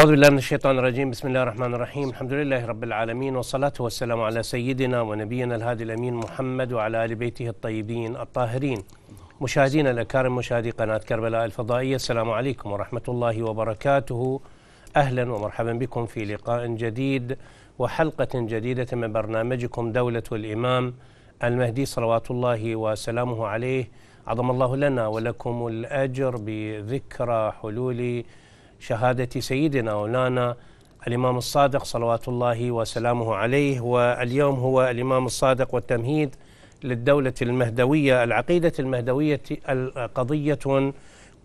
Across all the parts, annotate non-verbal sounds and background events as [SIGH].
أعوذ بالله من الشيطان الرجيم بسم الله الرحمن الرحيم الحمد لله رب العالمين والصلاة والسلام على سيدنا ونبينا الهادي الأمين محمد وعلى آل بيته الطيبين الطاهرين مشاهدينا الأكارم مشاهدي قناة كربلاء الفضائية السلام عليكم ورحمة الله وبركاته أهلا ومرحبا بكم في لقاء جديد وحلقة جديدة من برنامجكم دولة الإمام المهدي صلوات الله وسلامه عليه عظم الله لنا ولكم الأجر بذكرى حلول شهادة سيدنا ونانا الإمام الصادق صلوات الله وسلامه عليه واليوم هو الإمام الصادق والتمهيد للدولة المهدوية العقيدة المهدوية قضية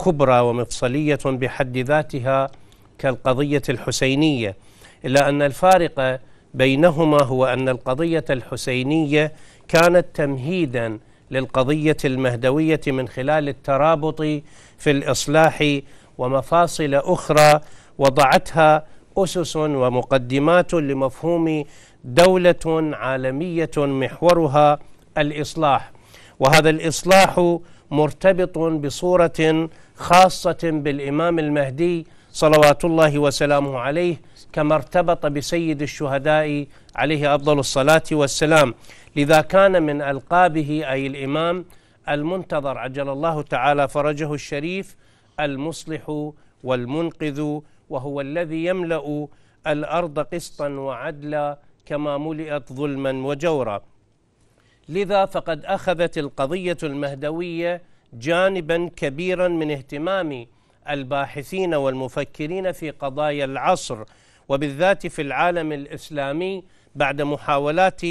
كبرى ومفصلية بحد ذاتها كالقضية الحسينية إلا أن الفارق بينهما هو أن القضية الحسينية كانت تمهيدا للقضية المهدوية من خلال الترابط في الإصلاح ومفاصل أخرى وضعتها أسس ومقدمات لمفهوم دولة عالمية محورها الإصلاح وهذا الإصلاح مرتبط بصورة خاصة بالإمام المهدي صلوات الله وسلامه عليه كما ارتبط بسيد الشهداء عليه أفضل الصلاة والسلام لذا كان من ألقابه أي الإمام المنتظر عجل الله تعالى فرجه الشريف المصلح والمنقذ وهو الذي يملا الارض قسطا وعدلا كما ملئت ظلما وجورا لذا فقد اخذت القضيه المهدويه جانبا كبيرا من اهتمام الباحثين والمفكرين في قضايا العصر وبالذات في العالم الاسلامي بعد محاولات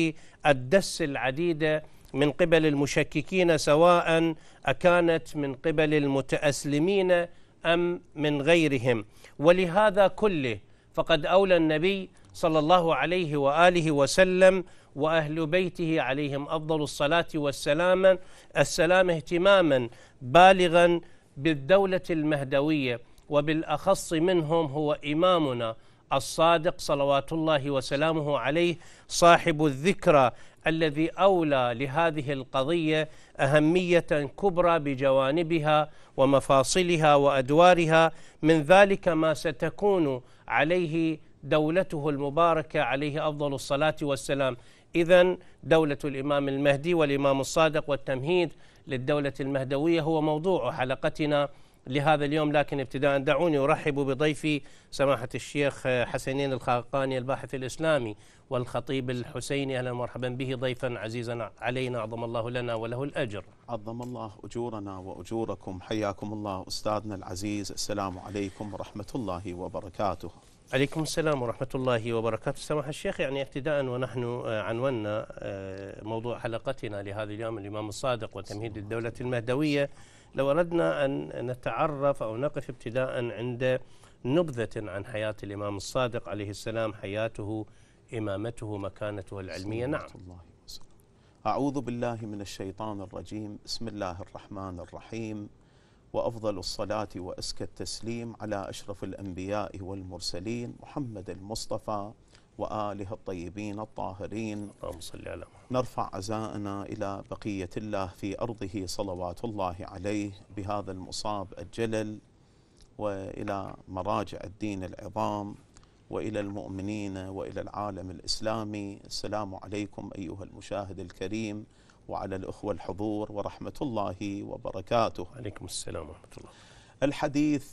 الدس العديده من قبل المشككين سواء أكانت من قبل المتأسلمين أم من غيرهم ولهذا كله فقد أولى النبي صلى الله عليه وآله وسلم وأهل بيته عليهم أفضل الصلاة والسلام السلام اهتماما بالغا بالدولة المهدوية وبالأخص منهم هو إمامنا الصادق صلوات الله وسلامه عليه صاحب الذكرى الذي أولى لهذه القضية أهمية كبرى بجوانبها ومفاصلها وأدوارها من ذلك ما ستكون عليه دولته المباركة عليه أفضل الصلاة والسلام إذا دولة الإمام المهدي والإمام الصادق والتمهيد للدولة المهدوية هو موضوع حلقتنا لهذا اليوم لكن ابتداء دعوني أرحب بضيفي سماحة الشيخ حسنين الخاقاني الباحث الإسلامي والخطيب الحسيني أهلا ومرحبا به ضيفا عزيزا علينا عظم الله لنا وله الأجر عظم الله أجورنا وأجوركم حياكم الله أستاذنا العزيز السلام عليكم ورحمة الله وبركاته عليكم السلام ورحمة الله وبركاته سماحة الشيخ يعني ابتداء ونحن آه، عنونا آه، موضوع حلقتنا لهذا اليوم الإمام الصادق وتمهيد الدولة المهدوية لو أردنا أن نتعرف أو نقف ابتداء عند نبذة عن حياة الإمام الصادق عليه السلام حياته إمامته مكانته العلمية نعم الله وسلم. أعوذ بالله من الشيطان الرجيم بسم الله الرحمن الرحيم وأفضل الصلاة وأزكى التسليم على أشرف الأنبياء والمرسلين محمد المصطفى وآله الطيبين الطاهرين اللهم صل على محمد نرفع عزاءنا إلى بقية الله في أرضه صلوات الله عليه بهذا المصاب الجلل وإلى مراجع الدين العظام وإلى المؤمنين وإلى العالم الإسلامي السلام عليكم أيها المشاهد الكريم وعلى الأخوة الحضور ورحمة الله وبركاته عليكم السلام ورحمة الله الحديث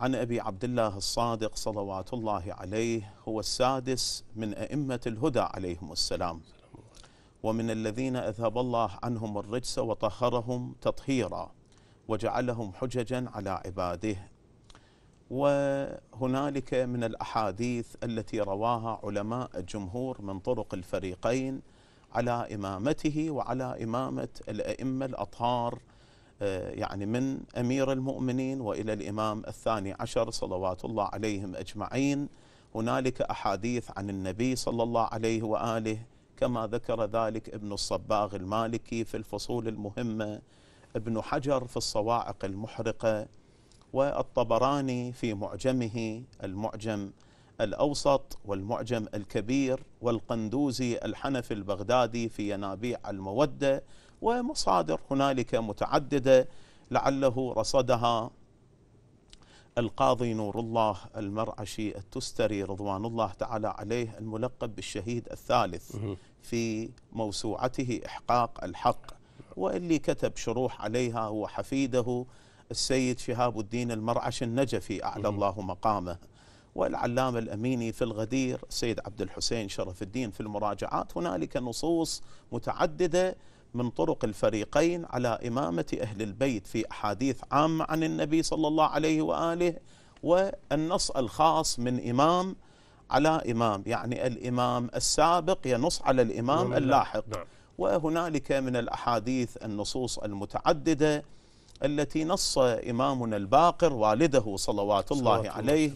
عن أبي عبد الله الصادق صلوات الله عليه هو السادس من أئمة الهدى عليهم السلام ومن الذين أذهب الله عنهم الرجس وطهرهم تطهيرا وجعلهم حججا على عباده وهنالك من الأحاديث التي رواها علماء الجمهور من طرق الفريقين على إمامته وعلى إمامة الأئمة الأطهار آه، يعني من أمير المؤمنين وإلى الإمام الثاني عشر صلوات الله عليهم أجمعين هنالك أحاديث عن النبي صلى الله عليه وآله كما ذكر ذلك ابن الصباغ المالكي في الفصول المهمة ابن حجر في الصواعق المحرقة والطبراني في معجمه المعجم الأوسط والمعجم الكبير والقندوزي الحنفي البغدادي في ينابيع المودة ومصادر هنالك متعددة لعله رصدها القاضي نور الله المرعشي التستري رضوان الله تعالى عليه الملقب بالشهيد الثالث في موسوعته إحقاق الحق واللي كتب شروح عليها هو حفيده السيد شهاب الدين المرعش النجفي أعلى الله مقامه والعلامة الأميني في الغدير السيد عبد الحسين شرف الدين في المراجعات هنالك نصوص متعددة من طرق الفريقين على إمامة أهل البيت في أحاديث عامة عن النبي صلى الله عليه وآله والنص الخاص من إمام على إمام يعني الإمام السابق ينص على الإمام نعم. اللاحق نعم. وهنالك من الأحاديث النصوص المتعددة التي نص إمامنا الباقر والده صلوات الله عليه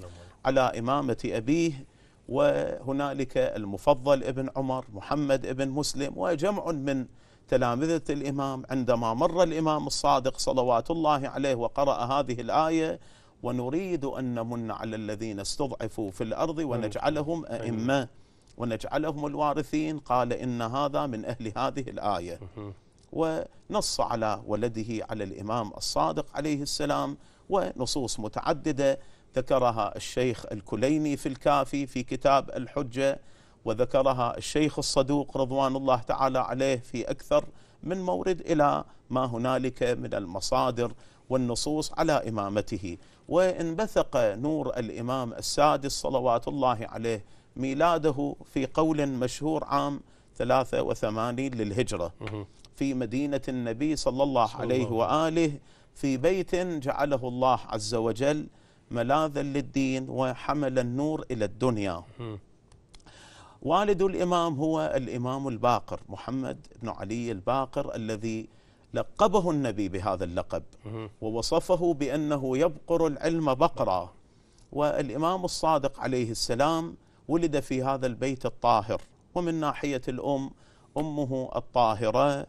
على إمامة أبيه وهنالك المفضل ابن عمر محمد ابن مسلم وجمع من تلامذة الإمام عندما مر الإمام الصادق صلوات الله عليه وقرأ هذه الآية ونريد أن نمن على الذين استضعفوا في الأرض ونجعلهم أيوة. أئمة ونجعلهم الوارثين قال إن هذا من أهل هذه الآية ونص على ولده على الإمام الصادق عليه السلام ونصوص متعددة ذكرها الشيخ الكليني في الكافي في كتاب الحجة وذكرها الشيخ الصدوق رضوان الله تعالى عليه في أكثر من مورد إلى ما هنالك من المصادر والنصوص على إمامته وانبثق نور الإمام السادس صلوات الله عليه ميلاده في قول مشهور عام 83 للهجرة في مدينة النبي صلى الله عليه وآله في بيت جعله الله عز وجل ملاذا للدين وحمل النور إلى الدنيا والد الامام هو الامام الباقر محمد بن علي الباقر الذي لقبه النبي بهذا اللقب ووصفه بانه يبقر العلم بقرا والامام الصادق عليه السلام ولد في هذا البيت الطاهر ومن ناحيه الام امه الطاهره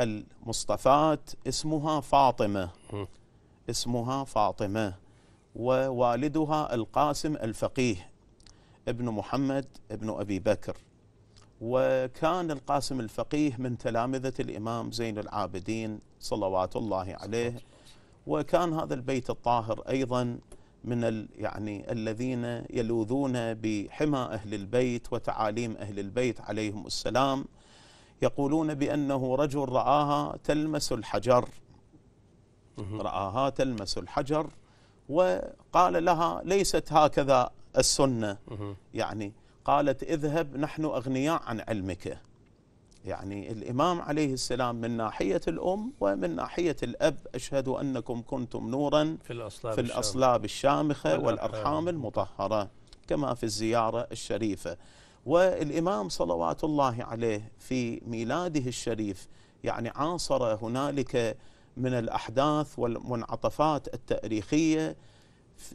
المصطفاه اسمها فاطمه اسمها فاطمه ووالدها القاسم الفقيه ابن محمد ابن أبي بكر وكان القاسم الفقيه من تلامذة الإمام زين العابدين صلوات الله عليه وكان هذا البيت الطاهر أيضا من يعني الذين يلوذون بحمى أهل البيت وتعاليم أهل البيت عليهم السلام يقولون بأنه رجل رآها تلمس الحجر رآها تلمس الحجر وقال لها ليست هكذا السنة يعني قالت اذهب نحن أغنياء عن علمك يعني الإمام عليه السلام من ناحية الأم ومن ناحية الأب أشهد أنكم كنتم نورا في الأصلاب, في الأصلاب الشامخة والأرحام المطهرة كما في الزيارة الشريفة والإمام صلوات الله عليه في ميلاده الشريف يعني عاصر هنالك من الأحداث والمنعطفات التاريخية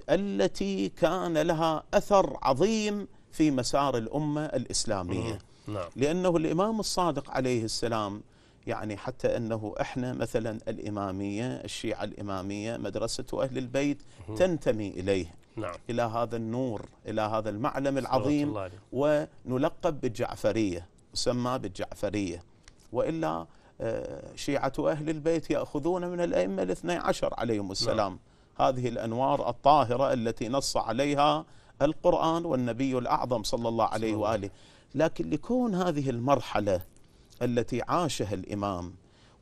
التي كان لها أثر عظيم في مسار الأمة الإسلامية نعم. لأنه الإمام الصادق عليه السلام يعني حتى أنه إحنا مثلا الإمامية الشيعة الإمامية مدرسة أهل البيت تنتمي إليه نعم. إلى هذا النور إلى هذا المعلم العظيم ونلقب بالجعفرية يسمى بالجعفرية وإلا آه، شيعة أهل البيت يأخذون من الأئمة الاثني عشر عليهم السلام نعم. هذه الانوار الطاهره التي نص عليها القران والنبي الاعظم صلى الله عليه واله لكن لكون هذه المرحله التي عاشها الامام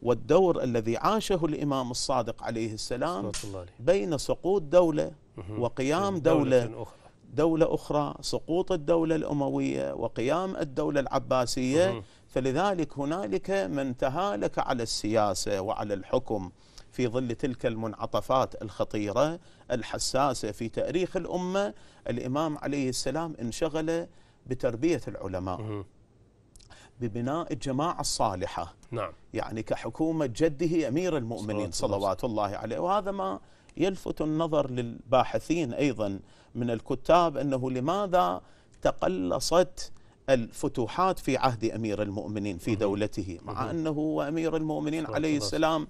والدور الذي عاشه الامام الصادق عليه السلام بين سقوط دوله وقيام دوله دولة أخرى سقوط الدولة الأموية وقيام الدولة العباسية فلذلك هنالك من تهالك على السياسة وعلى الحكم في ظل تلك المنعطفات الخطيرة الحساسة في تاريخ الأمة الإمام عليه السلام انشغل بتربية العلماء ببناء الجماعة الصالحة نعم. يعني كحكومة جده أمير المؤمنين صلوات الله عليه وهذا ما يلفت النظر للباحثين أيضا من الكتاب أنه لماذا تقلصت الفتوحات في عهد أمير المؤمنين في دولته مع أنه أمير المؤمنين عليه السلام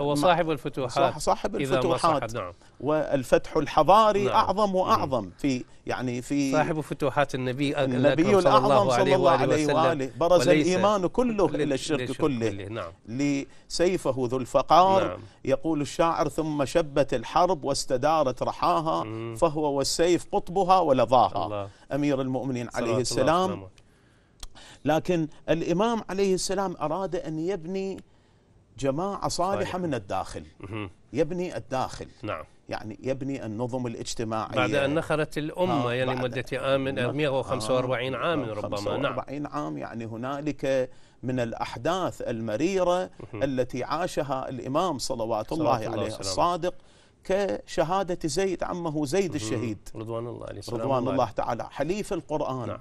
هو صاحب الفتوحات صاحب الفتوحات نعم والفتح الحضاري نعم أعظم وأعظم نعم. في يعني في صاحب فتوحات النبي النبي الأعظم صلى الله عليه وآله, وآله برز الإيمان كله إلى الشرك كله, كله نعم لسيفه ذو الفقار نعم يقول الشاعر ثم شبت الحرب واستدارت رحاها مم فهو والسيف قطبها ولظاها أمير المؤمنين عليه السلام لكن الإمام عليه السلام أراد أن يبني جماعة صالحة من الداخل يبني الداخل نعم يعني يبني النظم الاجتماعي بعد أن نخرت الأمة آه يعني مدة عام 145 آه ربما 45 نعم. عام يعني هنالك من الأحداث المريرة التي عاشها الإمام صلوات الله, الله عليه الصادق كشهادة زيد عمه زيد الشهيد رضوان الله عليه رضوان الله, الله, الله تعالى حليف القرآن نعم.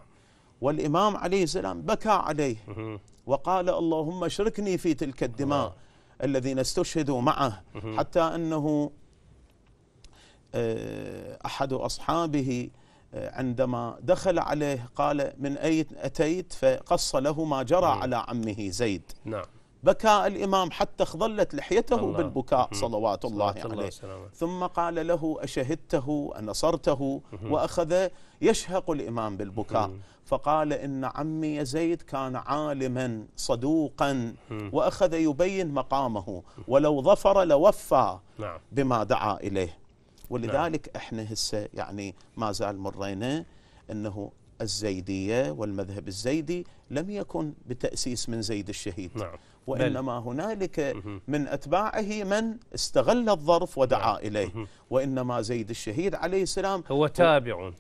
والإمام عليه السلام بكى عليه وقال اللهم اشركني في تلك الدماء الذين استشهدوا معه حتى أنه آه، أحد أصحابه آه، عندما دخل عليه قال من أين أتيت فقص له ما جرى على عمه زيد نعم بكى الإمام حتى خضلت لحيته الله. بالبكاء صلوات الله عليه ثم قال له أشهدته أنصرته وأخذ يشهق الإمام بالبكاء فقال إن عمي زيد كان عالما صدوقا وأخذ يبين مقامه ولو ظفر لوفى نعم. بما دعا إليه ولذلك نعم. إحنا هسه يعني ما زال مرينا أنه الزيدية والمذهب الزيدي لم يكن بتأسيس من زيد الشهيد نعم. وإنما هنالك من أتباعه من استغل الظرف ودعا نعم. إليه وإنما زيد الشهيد عليه السلام هو تابع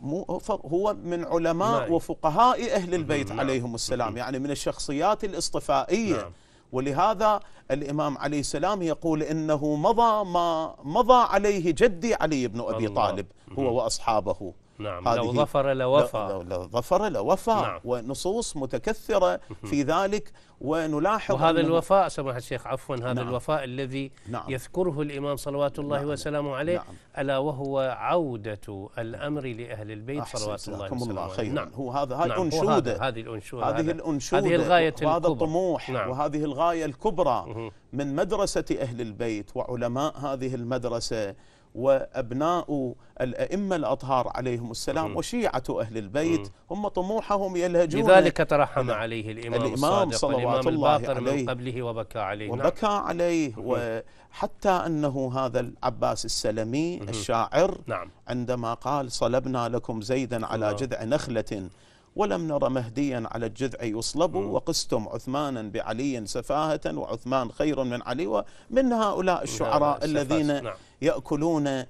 مو هو من علماء نعم. وفقهاء أهل البيت نعم. عليهم السلام يعني من الشخصيات الاصطفائية نعم. ولهذا الإمام عليه السلام يقول إنه مضى ما مضى عليه جدي علي بن أبي طالب هو وأصحابه نعم لو ظفر لوفى لو, لو ظفر لوفى نعم ونصوص متكثرة في ذلك ونلاحظ وهذا الوفاء سماحة الشيخ عفوا هذا نعم الوفاء الذي نعم يذكره الإمام صلوات الله نعم وسلامه عليه نعم ألا وهو عودة الأمر لأهل البيت صلوات الله وسلامه الله خير نعم هو هذا هاي نعم أنشودة هذه الأنشودة هذه الأنشودة هذه الغاية الكبرى وهذا الطموح نعم وهذه الغاية الكبرى من مدرسة أهل البيت وعلماء هذه المدرسة وأبناء الأئمة الأطهار عليهم السلام وشيعة أهل البيت هم طموحهم يلهجون لذلك ترحم نعم. عليه الإمام, الإمام الصادق صلوات والإمام الله الباطر عليه من قبله وبكى عليه نعم. وبكى نعم. عليه وحتى أنه هذا العباس السلمي الشاعر نعم. عندما قال صلبنا لكم زيدا على جذع نخلة ولم نر مهديا على الجذع يصلب وقستم عثمانا بعلي سفاهة وعثمان خير من علي ومن هؤلاء الشعراء الذين نعم. يأكلون آه،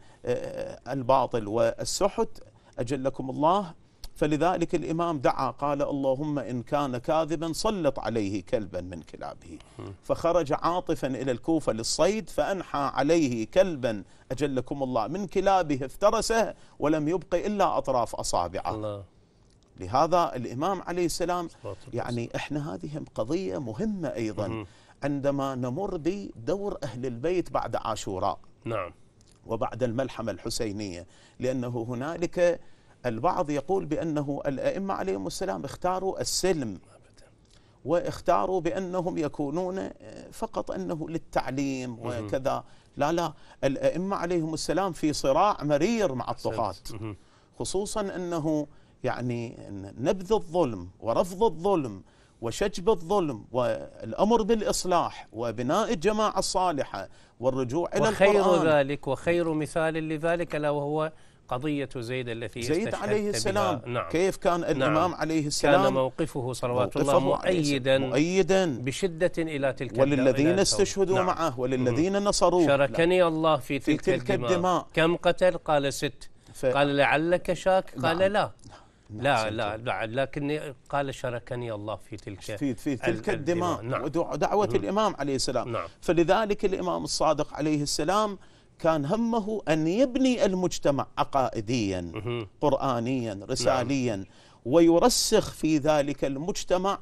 الباطل والسحت أجلكم الله فلذلك الإمام دعا قال اللهم إن كان كاذبا سلط عليه كلبا من كلابه فخرج عاطفا إلى الكوفة للصيد فأنحى عليه كلبا أجلكم الله من كلابه افترسه ولم يبق إلا أطراف أصابعه الله لهذا الإمام عليه السلام يعني إحنا هذه قضية مهمة أيضا عندما نمر بدور أهل البيت بعد عاشوراء نعم وبعد الملحمة الحسينية لأنه هنالك البعض يقول بأنه الأئمة عليهم السلام اختاروا السلم واختاروا بأنهم يكونون فقط أنه للتعليم وكذا لا لا الأئمة عليهم السلام في صراع مرير مع الطغاة خصوصا أنه يعني نبذ الظلم ورفض الظلم وشجب الظلم والأمر بالإصلاح وبناء الجماعة الصالحة والرجوع إلى وخير القرآن ذلك وخير مثال لذلك ألا وهو قضية زيد التي زيد عليه السلام نعم كيف كان نعم. الإمام نعم عليه السلام كان موقفه صلوات موقفه الله مؤيدا, مؤيدا بشدة إلى تلك الدماء وللذين استشهدوا نعم معه وللذين نصروه شركني الله في تلك, في تلك الدماء. الدماء كم قتل قال ست قال لعلك شاك قال نعم. لا نعم. نعم، لا لا لا لكن قال شركني الله في تلك في, في تلك الدماء نعم دعوة نعم الإمام عليه السلام نعم فلذلك الإمام الصادق عليه السلام كان همه أن يبني المجتمع عقائديا قرآنيا نعم. رساليا نعم ويرسخ في ذلك المجتمع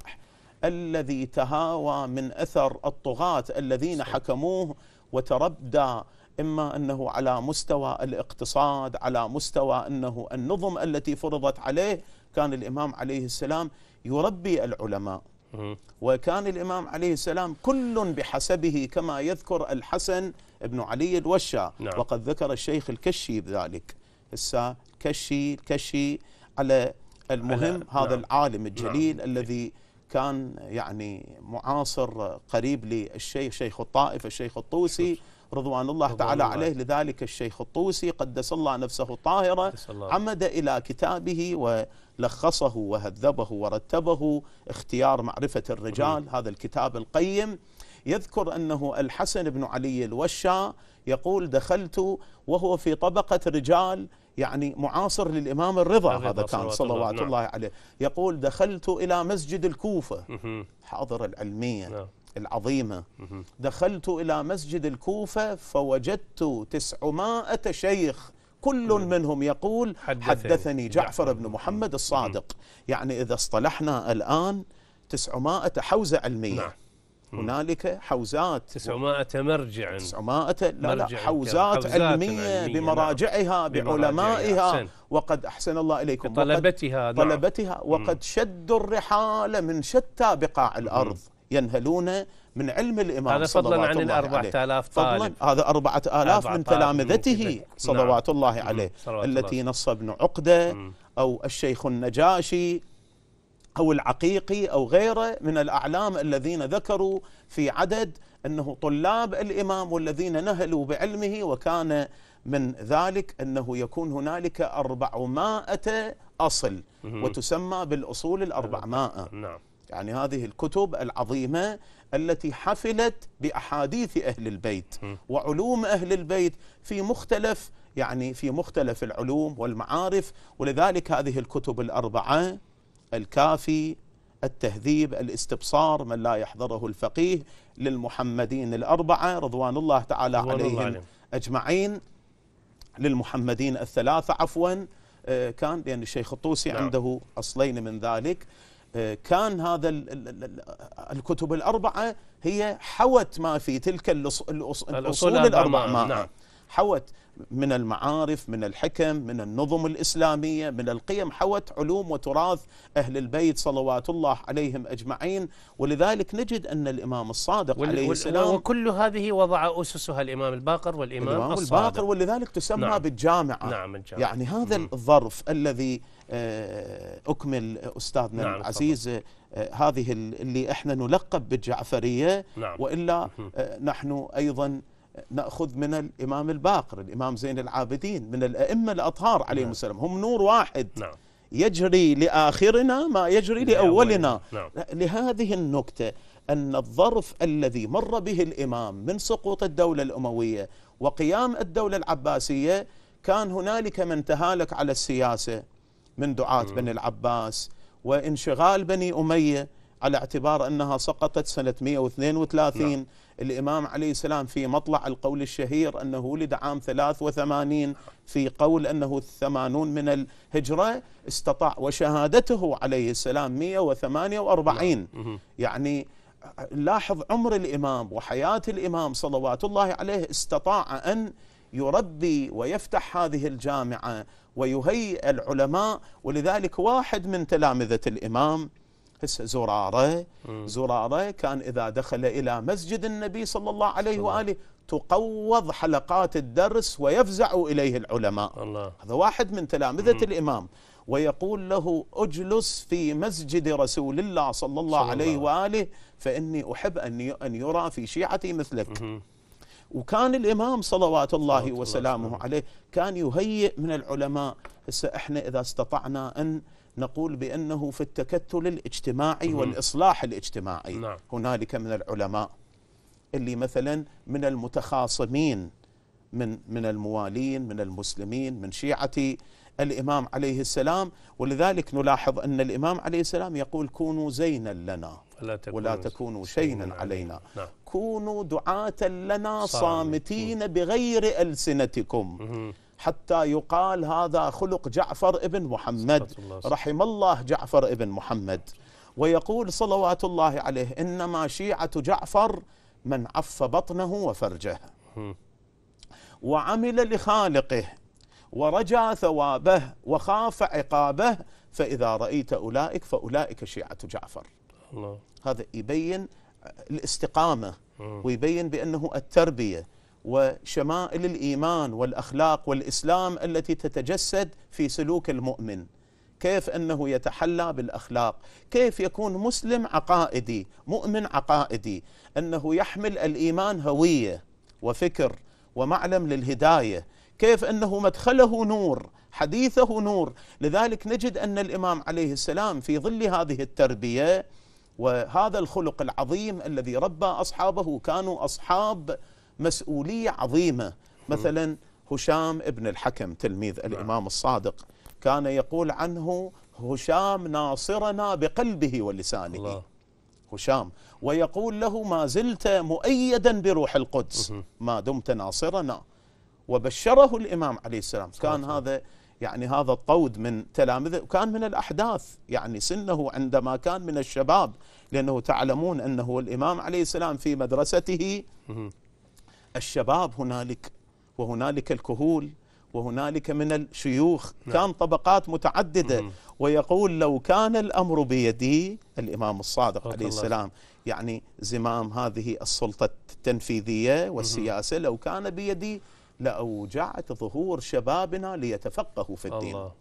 الذي تهاوى من أثر الطغاة الذين حكموه وتربدى إما أنه على مستوى الاقتصاد على مستوى أنه النظم التي فرضت عليه كان الإمام عليه السلام يربي العلماء وكان الإمام عليه السلام كل بحسبه كما يذكر الحسن بن علي الوشا نعم. وقد ذكر الشيخ الكشي بذلك هسه كشي الكشي على المهم على هذا نعم. العالم الجليل نعم. الذي كان يعني معاصر قريب للشيخ شيخ الطائف الشيخ الطوسي رضوان الله تعالى الله. عليه لذلك الشيخ الطوسي قدس الله نفسه طاهرة عمد إلى كتابه ولخصه وهذبه ورتبه اختيار معرفة الرجال هذا الكتاب القيم يذكر أنه الحسن بن علي الوشا يقول دخلت وهو في طبقة رجال يعني معاصر للإمام الرضا هذا كان صلوات الله, الله عليه يقول دخلت إلى مسجد الكوفة حاضر العلمية نعم. العظيمة دخلت إلى مسجد الكوفة فوجدت تسعمائة شيخ كل منهم يقول حدثني جعفر بن محمد الصادق يعني إذا اصطلحنا الآن تسعمائة حوزة علمية نعم. هنالك حوزات 900 مرجع 900 لا لا حوزات علمية, علمية نعم. بمراجعها بعلمائها وقد أحسن الله إليكم طلبتها نعم. طلبتها وقد شدوا الرحال من شتى بقاع الأرض ينهلون من علم الإمام هذا فضلا عن الأربعة آلاف طالب هذا أربعة آلاف من تلامذته صلوات نعم. الله عليه صلوات التي الله. نص ابن عقدة مم. أو الشيخ النجاشي أو العقيقي أو غيره من الأعلام الذين ذكروا في عدد أنه طلاب الإمام والذين نهلوا بعلمه وكان من ذلك أنه يكون هنالك أربعمائة أصل وتسمى بالأصول الأربعمائة نعم يعني هذه الكتب العظيمة التي حفلت بأحاديث أهل البيت وعلوم أهل البيت في مختلف يعني في مختلف العلوم والمعارف ولذلك هذه الكتب الأربعة الكافي التهذيب الاستبصار من لا يحضره الفقيه للمحمدين الأربعة رضوان الله تعالى رضوان عليهم الله أجمعين للمحمدين الثلاثة عفوا آه، كان لأن الشيخ الطوسي نعم. عنده أصلين من ذلك كان هذا الكتب الأربعة هي حوت ما في تلك الأصول الأربعة نعم. نعم. حوت من المعارف من الحكم من النظم الإسلامية من القيم حوت علوم وتراث أهل البيت صلوات الله عليهم أجمعين ولذلك نجد أن الإمام الصادق وال عليه السلام وكل هذه وضع أسسها الإمام الباقر والإمام الإمام الصادق الباقر ولذلك تسمى نعم بالجامعة نعم الجامعة يعني هذا الظرف الذي آه، اكمل استاذنا نعم العزيز نعم، آه، هذه اللي احنا نلقب بالجعفريه نعم والا آه، نحن ايضا ناخذ من الامام الباقر الامام زين العابدين من الائمه الاطهار عليهم نعم السلام هم نور واحد نعم يجري لاخرنا ما يجري لاولنا نعم لهذه النكته ان الظرف الذي مر به الامام من سقوط الدوله الامويه وقيام الدوله العباسيه كان هنالك من تهالك على السياسه من دعاة بني العباس وانشغال بني أمية على اعتبار أنها سقطت سنة 132 نعم. الإمام عليه السلام في مطلع القول الشهير أنه ولد عام 83 في قول أنه الثمانون من الهجرة استطاع وشهادته عليه السلام 148 نعم. يعني لاحظ عمر الإمام وحياة الإمام صلوات الله عليه استطاع أن يربي ويفتح هذه الجامعة ويهيئ العلماء ولذلك واحد من تلامذة الإمام هسه زرارة زرارة كان إذا دخل إلى مسجد النبي صلى الله عليه وآله تقوض حلقات الدرس ويفزع إليه العلماء الله. هذا واحد من تلامذة مم. الإمام ويقول له أجلس في مسجد رسول الله صلى الله صلى عليه الله. وآله فإني أحب أن يرى في شيعتي مثلك مم. وكان الإمام صلوات الله وسلامه عليه كان يهيئ من العلماء هسه إحنا إذا استطعنا أن نقول بأنه في التكتل الاجتماعي والإصلاح الاجتماعي نعم. هنالك من العلماء اللي مثلا من المتخاصمين من من الموالين من المسلمين من شيعة الإمام عليه السلام ولذلك نلاحظ أن الإمام عليه السلام يقول كونوا زينا لنا ولا تكونوا, ولا تكونوا شينا علينا نعم. كونوا دعاة لنا صامتين بغير ألسنتكم حتى يقال هذا خلق جعفر ابن محمد رحم الله جعفر ابن محمد ويقول صلوات الله عليه إنما شيعة جعفر من عف بطنه وفرجه وعمل لخالقه ورجى ثوابه وخاف عقابه فإذا رأيت أولئك فأولئك شيعة جعفر الله. نعم. هذا يبين الاستقامة ويبين بأنه التربية وشمائل الإيمان والأخلاق والإسلام التي تتجسد في سلوك المؤمن كيف أنه يتحلى بالأخلاق كيف يكون مسلم عقائدي مؤمن عقائدي أنه يحمل الإيمان هوية وفكر ومعلم للهداية كيف أنه مدخله نور حديثه نور لذلك نجد أن الإمام عليه السلام في ظل هذه التربية وهذا الخلق العظيم الذي ربى أصحابه كانوا أصحاب مسؤولية عظيمة مثلا هشام ابن الحكم تلميذ نعم. الإمام الصادق كان يقول عنه هشام ناصرنا بقلبه ولسانه الله. هشام ويقول له ما زلت مؤيدا بروح القدس ما دمت ناصرنا وبشره الإمام عليه السلام كان هذا يعني هذا الطود من تلامذه وكان من الأحداث يعني سنه عندما كان من الشباب لأنه تعلمون أنه الإمام عليه السلام في مدرسته الشباب هنالك وهنالك الكهول وهنالك من الشيوخ نعم. كان طبقات متعددة مم. ويقول لو كان الأمر بيدي الإمام الصادق عليه الله. السلام يعني زمام هذه السلطة التنفيذية والسياسة مم. لو كان بيدي لأوجعت ظهور شبابنا ليتفقهوا في الدين الله.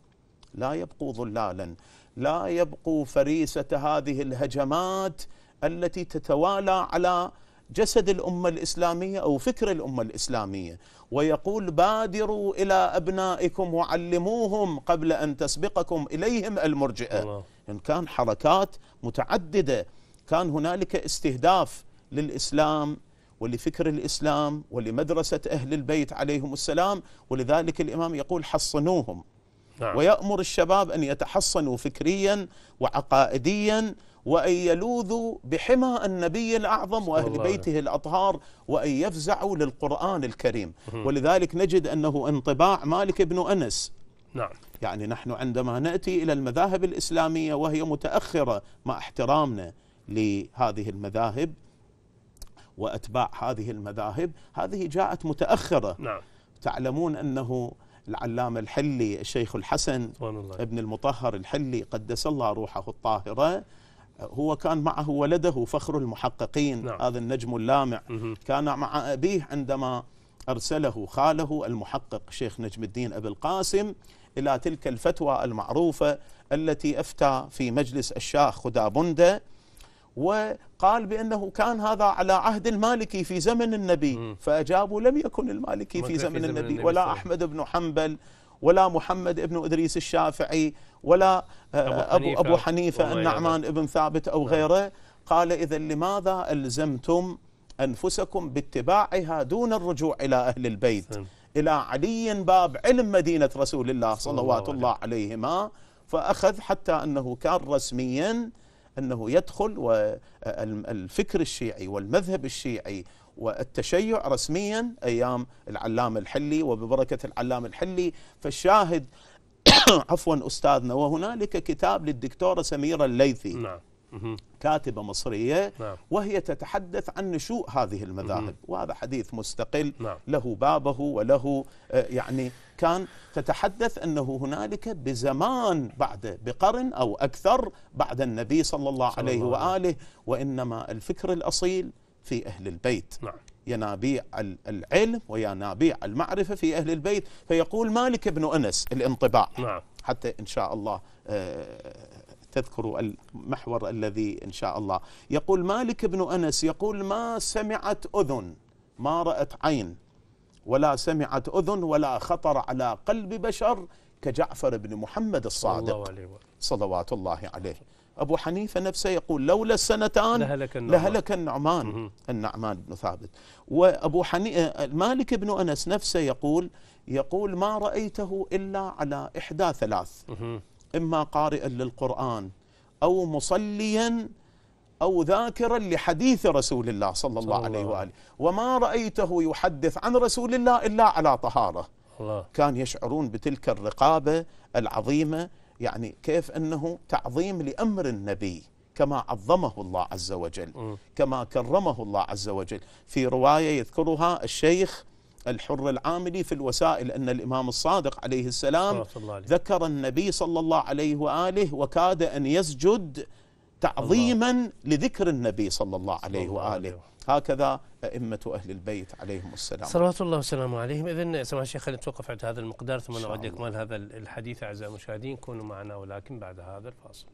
لا يبقوا ظلالا لا يبقوا فريسة هذه الهجمات التي تتوالى على جسد الأمة الإسلامية أو فكر الأمة الإسلامية ويقول بادروا إلى أبنائكم وعلموهم قبل أن تسبقكم إليهم المرجئة الله. إن كان حركات متعددة كان هنالك استهداف للإسلام ولفكر الإسلام ولمدرسة أهل البيت عليهم السلام ولذلك الإمام يقول حصنوهم نعم. ويأمر الشباب أن يتحصنوا فكريا وعقائديا وأن يلوذوا بحمى النبي الأعظم وأهل بيته الأطهار وأن يفزعوا للقرآن الكريم ولذلك نجد أنه انطباع مالك بن أنس نعم يعني نحن عندما نأتي إلى المذاهب الإسلامية وهي متأخرة مع احترامنا لهذه المذاهب وأتباع هذه المذاهب هذه جاءت متأخرة نعم. تعلمون أنه العلامة الحلي الشيخ الحسن الله. ابن المطهر الحلي قدس الله روحه الطاهرة هو كان معه ولده فخر المحققين نعم. هذا النجم اللامع مه. كان مع أبيه عندما أرسله خاله المحقق شيخ نجم الدين أبي القاسم إلى تلك الفتوى المعروفة التي أفتى في مجلس الشاه خدابندة قال بأنه كان هذا على عهد المالكي في زمن النبي فأجابوا لم يكن المالكي في زمن, في زمن النبي ولا أحمد بن حنبل ولا محمد بن إدريس الشافعي ولا أبو, آه، أبو, أبو حنيفة النعمان ابن ثابت أو نعم. غيره قال إذا لماذا ألزمتم أنفسكم باتباعها دون الرجوع إلى أهل البيت نعم. إلى علي باب علم مدينة رسول الله صلوات الله عليهما فأخذ حتى أنه كان رسمياً أنه يدخل والفكر الشيعي والمذهب الشيعي والتشيع رسميا أيام العلام الحلي وببركة العلام الحلي فالشاهد [COUGHS] عفوا أستاذنا وهنالك كتاب للدكتورة سميرة الليثي نعم كاتبة مصرية نعم. وهي تتحدث عن نشوء هذه المذاهب وهذا حديث مستقل نعم. له بابه وله آه، يعني كان تتحدث أنه هنالك بزمان بعد بقرن أو أكثر بعد النبي صلى الله صلى عليه الله وآله وإنما الفكر الأصيل في أهل البيت نعم. ينابيع العلم وينابيع المعرفة في أهل البيت فيقول مالك بن أنس الانطباع نعم. حتى إن شاء الله آه، تذكروا المحور الذي إن شاء الله يقول مالك بن أنس يقول ما سمعت أذن ما رأت عين ولا سمعت أذن ولا خطر على قلب بشر كجعفر بن محمد الصادق صلوات الله عليه أبو حنيفة نفسه يقول لولا السنتان لهلك النعمان, لهلك النعمان, النعمان بن ثابت وأبو حنيفة آه، آه، مالك بن أنس نفسه يقول يقول ما رأيته إلا على إحدى ثلاث إما قارئا للقرآن أو مصليا أو ذاكرا لحديث رسول الله صلى الله, الله عليه وآله وما رأيته يحدث عن رسول الله إلا على طهارة الله. كان يشعرون بتلك الرقابة العظيمة يعني كيف أنه تعظيم لأمر النبي كما عظمه الله عز وجل م. كما كرمه الله عز وجل في رواية يذكرها الشيخ الحر العاملي في الوسائل أن الإمام الصادق عليه السلام الله عليه. ذكر النبي صلى الله عليه وآله وكاد أن يسجد تعظيما الله. لذكر النبي صلى الله عليه صلى الله وآله الله. هكذا أئمة أهل البيت عليهم السلام صلوات الله وسلامه عليهم إذن سماحة الشيخ نتوقف عند هذا المقدار ثم نعود اكمال هذا الحديث أعزائي المشاهدين كونوا معنا ولكن بعد هذا الفاصل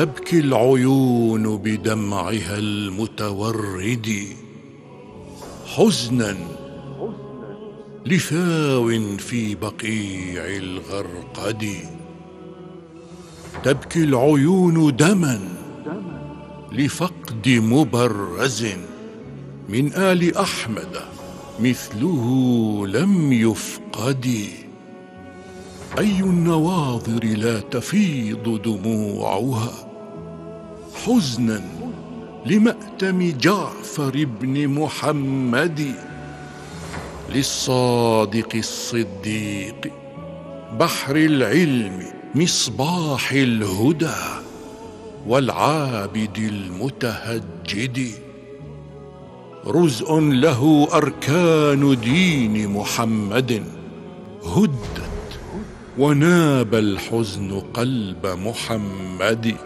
تبكي العيون بدمعها المتورد حزنا لفاو في بقيع الغرقد تبكي العيون دما لفقد مبرز من ال احمد مثله لم يفقد اي النواظر لا تفيض دموعها حزنا لمأتم جعفر بن محمد للصادق الصديق بحر العلم مصباح الهدى والعابد المتهجد رزء له أركان دين محمد هدت وناب الحزن قلب محمد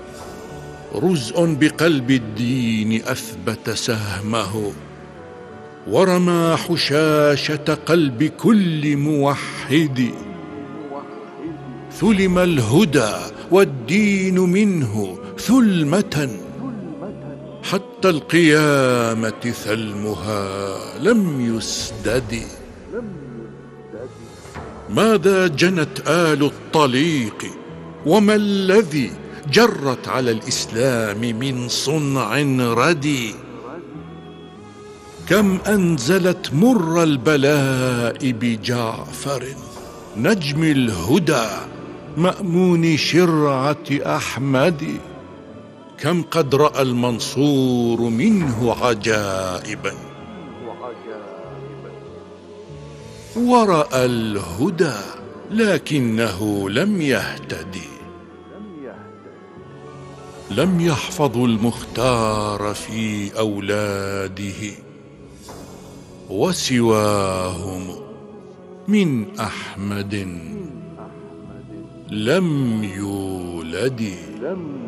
رزء بقلب الدين اثبت سهمه ورمى حشاشه قلب كل موحد ثلم الهدى والدين منه ثلمه حتى القيامه ثلمها لم يسدد ماذا جنت ال الطليق وما الذي جرت على الاسلام من صنع ردي كم انزلت مر البلاء بجعفر نجم الهدى مامون شرعه احمد كم قد راى المنصور منه عجائبا وراى الهدى لكنه لم يهتدي لم يحفظوا المختار في اولاده وسواهم من احمد لم يولد لم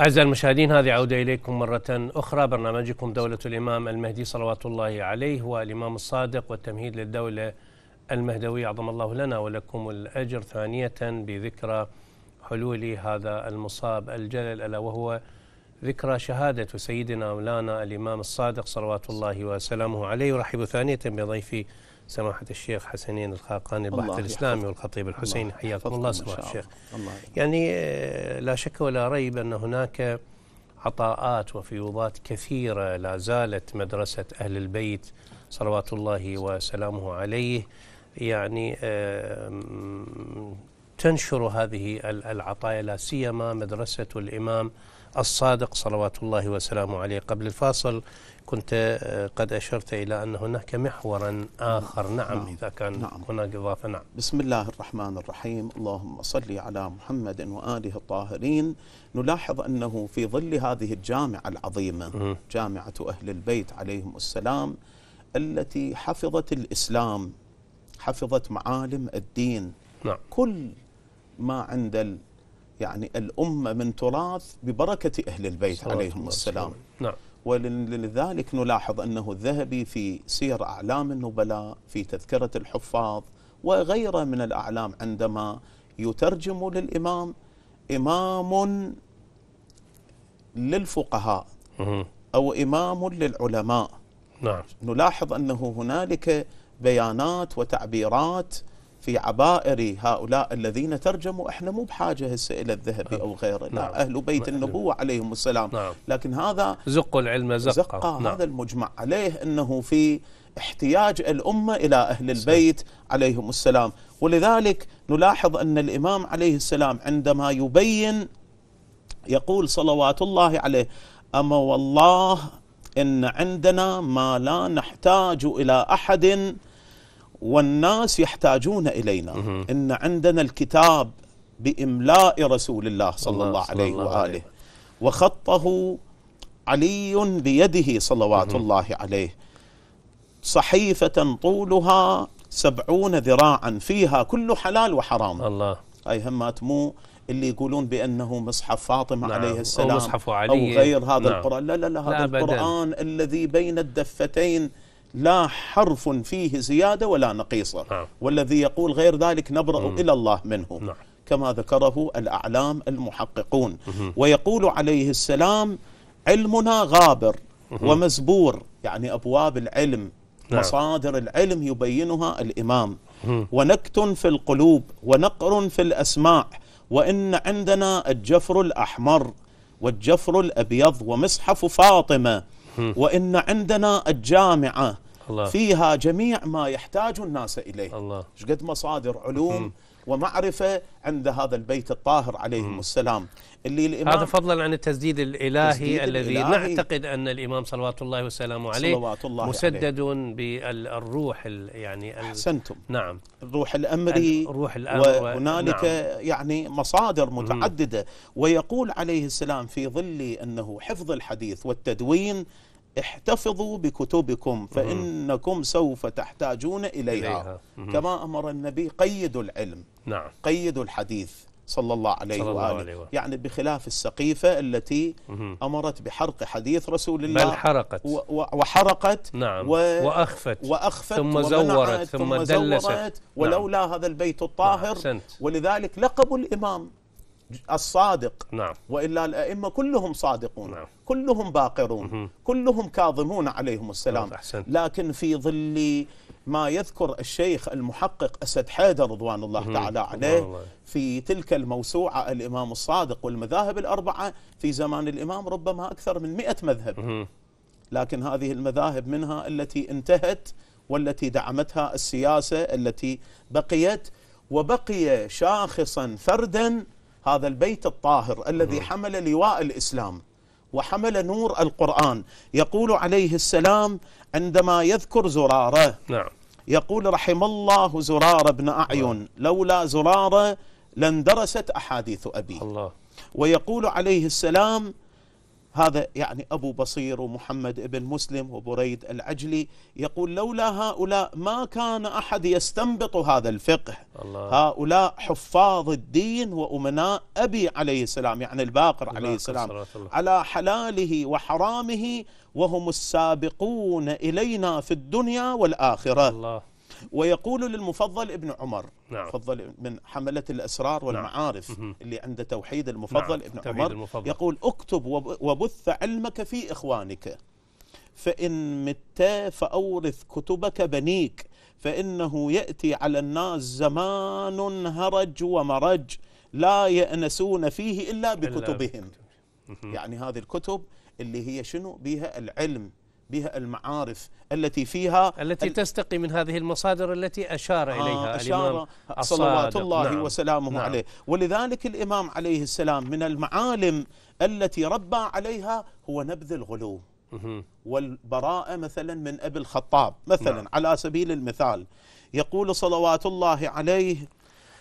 أعزائي المشاهدين هذه عودة إليكم مرة أخرى برنامجكم دولة الإمام المهدي صلوات الله عليه والإمام الصادق والتمهيد للدولة المهدوية عظم الله لنا ولكم الأجر ثانية بذكرى حلول هذا المصاب الجلل ألا وهو ذكرى شهادة سيدنا مولانا الإمام الصادق صلوات الله وسلامه عليه ورحب ثانية بضيفي سماحة الشيخ حسنين الخاقاني الباحث الإسلامي والخطيب الحسيني حياكم الله سماحة الشيخ الله يعني آه، لا شك ولا ريب أن هناك عطاءات وفيوضات كثيرة لا زالت مدرسة أهل البيت صلوات الله وسلامه عليه يعني تنشر هذه العطايا لا سيما مدرسة الإمام الصادق صلوات الله وسلامه عليه قبل الفاصل كنت آه، قد أشرت إلى أن هناك محورا آخر نعم. نعم, نعم إذا كان نعم هناك إضافة نعم بسم الله الرحمن الرحيم اللهم صل على محمد وآله الطاهرين نلاحظ أنه في ظل هذه الجامعة العظيمة جامعة أهل البيت عليهم السلام التي حفظت الإسلام حفظت معالم الدين نعم. كل ما عند يعني الأمة من تراث ببركة أهل البيت عليهم السلام نعم ولذلك نلاحظ أنه الذهبي في سير أعلام النبلاء في تذكرة الحفاظ وغيره من الأعلام عندما يترجم للإمام إمام للفقهاء أو إمام للعلماء نعم. نلاحظ أنه هنالك بيانات وتعبيرات في عبائر هؤلاء الذين ترجموا احنا مو بحاجه هسه الى الذهبي نعم. او غيره نعم. لا اهل بيت نعم. النبوه عليهم السلام نعم. لكن هذا زقوا العلم زقه زق نعم. هذا المجمع عليه انه في احتياج الامه الى اهل البيت عليهم السلام ولذلك نلاحظ ان الامام عليه السلام عندما يبين يقول صلوات الله عليه اما والله ان عندنا ما لا نحتاج الى احد والناس يحتاجون إلينا إن عندنا الكتاب بإملاء رسول الله صلى الله, الله عليه الله وآله عليه. وخطه علي بيده صلوات الله عليه صحيفة طولها سبعون ذراعا فيها كل حلال وحرام الله هاي همات مو اللي يقولون بانه مصحف فاطمه نعم عليه السلام او مصحف علي او غير هذا نعم القران لا لا لا هذا لا القران الذي بين الدفتين لا حرف فيه زيادة ولا نقيصة نعم. والذي يقول غير ذلك نبرأ مم. إلى الله منه نعم. كما ذكره الأعلام المحققون مم. ويقول عليه السلام علمنا غابر مم. ومزبور يعني أبواب العلم نعم. مصادر العلم يبينها الإمام مم. ونكت في القلوب ونقر في الأسماع وإن عندنا الجفر الأحمر والجفر الأبيض ومصحف فاطمة وإن عندنا الجامعة الله. فيها جميع ما يحتاج الناس إليه الله. قد مصادر علوم ومعرفة عند هذا البيت الطاهر عليهم السلام اللي الإمام هذا فضلا عن التسديد الإلهي التسديد الذي الإلهي نعتقد أن الإمام صلوات الله وسلامه عليه صلوات الله مسدد عليه. بالروح يعني أحسنتم نعم الروح الأمري الروح الأمر وهنالك نعم يعني مصادر متعددة ويقول عليه السلام في ظل أنه حفظ الحديث والتدوين احتفظوا بكتبكم فإنكم سوف تحتاجون إليها, كما أمر النبي قيدوا العلم نعم. قيدوا الحديث صلى الله عليه صلى الله وآله, عليه وآله يعني بخلاف السقيفة التي أمرت بحرق حديث رسول الله بل حرقت وحرقت نعم و وأخفت, وأخفت ثم زورت ثم, ثم دلست نعم. ولولا نعم هذا البيت الطاهر نعم ولذلك لقبوا الإمام الصادق نعم. وإلا الأئمة كلهم صادقون نعم. كلهم باقرون مهم. كلهم كاظمون عليهم السلام أحسن. لكن في ظل ما يذكر الشيخ المحقق أسد حيدر رضوان الله تعالى عليه الله. في تلك الموسوعة الإمام الصادق والمذاهب الأربعة في زمان الإمام ربما أكثر من مئة مذهب لكن هذه المذاهب منها التي انتهت والتي دعمتها السياسة التي بقيت وبقي شاخصا فردا هذا البيت الطاهر الذي حمل لواء الإسلام وحمل نور القرآن يقول عليه السلام عندما يذكر زرارة نعم. يقول رحم الله زراره بن أعين لولا زرارة لاندرست أحاديث أبي الله. ويقول عليه السلام هذا يعني أبو بصير ومحمد ابن مسلم وبريد العجلي يقول لولا هؤلاء ما كان أحد يستنبط هذا الفقه الله. هؤلاء حفاظ الدين وأمناء أبي عليه السلام يعني الباقر عليه السلام على حلاله وحرامه وهم السابقون إلينا في الدنيا والآخرة الله. ويقول للمفضل ابن عمر نعم. فضل من حملة الأسرار نعم. والمعارف نعم. اللي عند توحيد المفضل نعم. ابن عمر المفضل. يقول اكتب وبث علمك في إخوانك فإن مت فأورث كتبك بنيك فإنه يأتي على الناس زمان هرج ومرج لا يأنسون فيه إلا بكتبهم يعني هذه الكتب اللي هي شنو بها العلم بها المعارف التي فيها التي تستقي من هذه المصادر التي أشار آه إليها أشار صلوات الله نعم وسلامه نعم عليه ولذلك الإمام عليه السلام من المعالم التي ربى عليها هو نبذ الغلو والبراءة مثلا من أبي الخطاب مثلا نعم على سبيل المثال يقول صلوات الله عليه